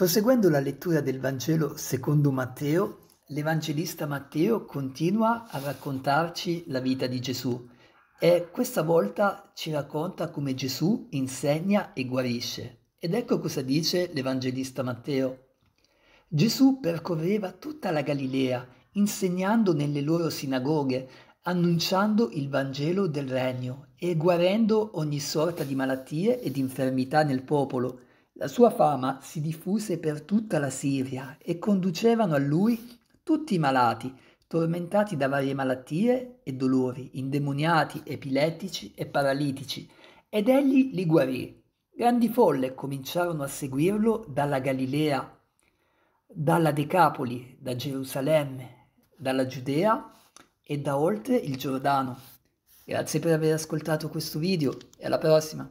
Proseguendo la lettura del Vangelo secondo Matteo, l'Evangelista Matteo continua a raccontarci la vita di Gesù e questa volta ci racconta come Gesù insegna e guarisce. Ed ecco cosa dice l'Evangelista Matteo. Gesù percorreva tutta la Galilea, insegnando nelle loro sinagoghe, annunciando il Vangelo del Regno e guarendo ogni sorta di malattie ed infermità nel popolo la sua fama si diffuse per tutta la Siria e conducevano a lui tutti i malati, tormentati da varie malattie e dolori, indemoniati, epilettici e paralitici, ed egli li guarì. Grandi folle cominciarono a seguirlo dalla Galilea, dalla Decapoli, da Gerusalemme, dalla Giudea e da oltre il Giordano. Grazie per aver ascoltato questo video e alla prossima!